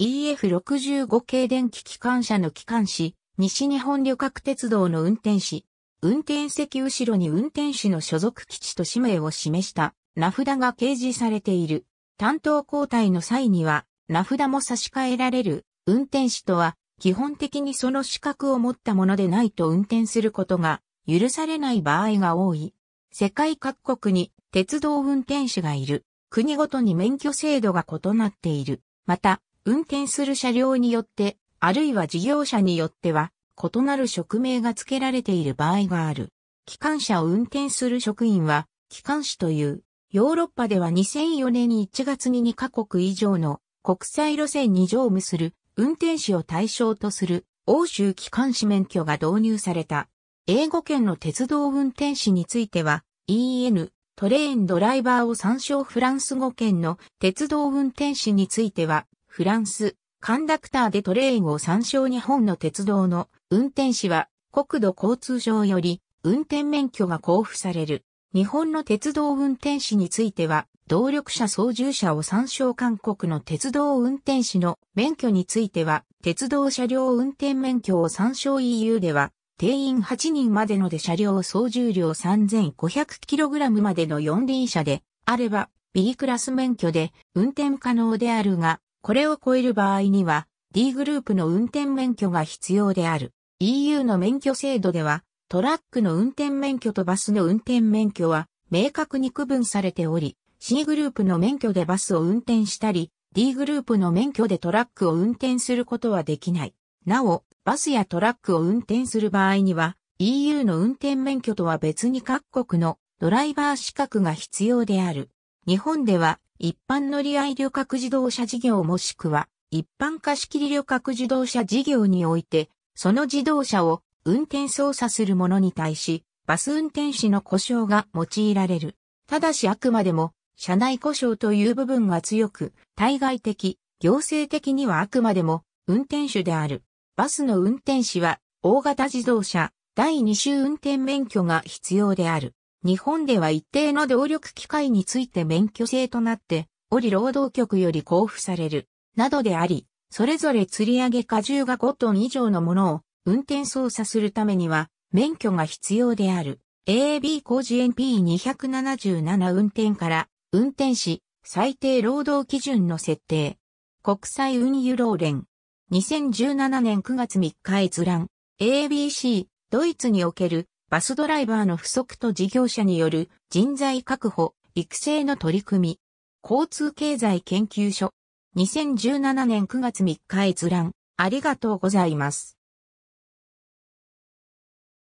EF65 系電気機関車の機関士、西日本旅客鉄道の運転士、運転席後ろに運転士の所属基地と氏名を示した名札が掲示されている。担当交代の際には名札も差し替えられる運転士とは基本的にその資格を持ったものでないと運転することが許されない場合が多い。世界各国に鉄道運転士がいる。国ごとに免許制度が異なっている。また、運転する車両によって、あるいは事業者によっては、異なる職名が付けられている場合がある。機関車を運転する職員は、機関士という、ヨーロッパでは2004年に1月に2カ国以上の国際路線に乗務する運転士を対象とする欧州機関士免許が導入された。英語圏の鉄道運転士については EN トレーンドライバーを参照フランス語圏の鉄道運転士についてはフランス、カンダクターでトレインを参照日本の鉄道の運転士は国土交通省より運転免許が交付される。日本の鉄道運転士については、動力車操縦者を参照韓国の鉄道運転士の免許については、鉄道車両運転免許を参照 EU では、定員8人までので車両総重量 3500kg までの4輪車であれば B クラス免許で運転可能であるが、これを超える場合には D グループの運転免許が必要である。EU の免許制度ではトラックの運転免許とバスの運転免許は明確に区分されており、C グループの免許でバスを運転したり、D グループの免許でトラックを運転することはできない。なお、バスやトラックを運転する場合には、EU の運転免許とは別に各国のドライバー資格が必要である。日本では一般乗り合い旅客自動車事業もしくは一般貸切旅客自動車事業において、その自動車を運転操作する者に対し、バス運転士の故障が用いられる。ただしあくまでも、車内故障という部分が強く、対外的、行政的にはあくまでも、運転手である。バスの運転士は、大型自動車、第2種運転免許が必要である。日本では一定の動力機械について免許制となって、おり労働局より交付される、などであり、それぞれ釣り上げ荷重が5トン以上のものを運転操作するためには免許が必要である。AAB 工事 NP277 運転から運転士最低労働基準の設定。国際運輸労連。2017年9月3日閲覧。ABC ドイツにおけるバスドライバーの不足と事業者による人材確保、育成の取り組み。交通経済研究所。2017年9月3日閲覧。ありがとうございます。